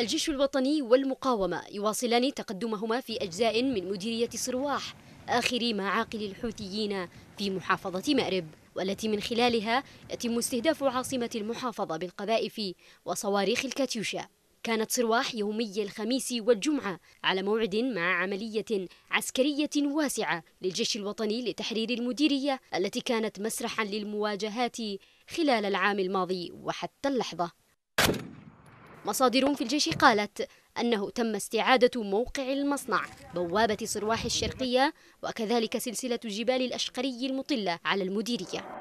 الجيش الوطني والمقاومة يواصلان تقدمهما في أجزاء من مديرية صرواح آخر معاقل الحوثيين في محافظة مأرب والتي من خلالها يتم استهداف عاصمة المحافظة بالقذائف وصواريخ الكاتيوشا كانت صرواح يومي الخميس والجمعة على موعد مع عملية عسكرية واسعة للجيش الوطني لتحرير المديرية التي كانت مسرحا للمواجهات خلال العام الماضي وحتى اللحظة مصادر في الجيش قالت أنه تم استعادة موقع المصنع بوابة صرواح الشرقية وكذلك سلسلة جبال الأشقري المطلة على المديرية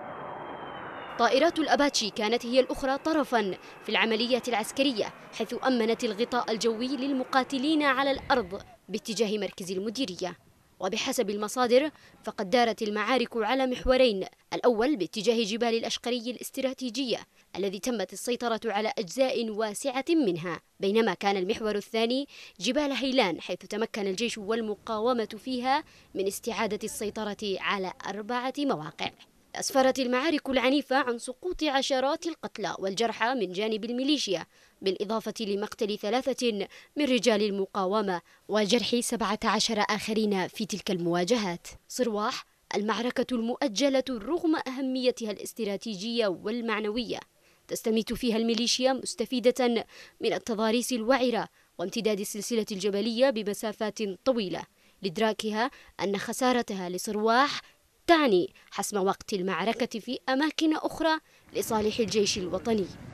طائرات الأباتشي كانت هي الأخرى طرفا في العملية العسكرية حيث أمنت الغطاء الجوي للمقاتلين على الأرض باتجاه مركز المديرية وبحسب المصادر فقد دارت المعارك على محورين الأول باتجاه جبال الأشقري الاستراتيجية الذي تمت السيطرة على أجزاء واسعة منها بينما كان المحور الثاني جبال هيلان حيث تمكن الجيش والمقاومة فيها من استعادة السيطرة على أربعة مواقع أسفرت المعارك العنيفة عن سقوط عشرات القتلى والجرحى من جانب الميليشيا بالإضافة لمقتل ثلاثة من رجال المقاومة وجرح 17 آخرين في تلك المواجهات صرواح المعركة المؤجلة رغم أهميتها الاستراتيجية والمعنوية تستميت فيها الميليشيا مستفيدة من التضاريس الوعرة وامتداد السلسلة الجبلية بمسافات طويلة لإدراكها أن خسارتها لصرواح تعني حسم وقت المعركة في أماكن أخرى لصالح الجيش الوطني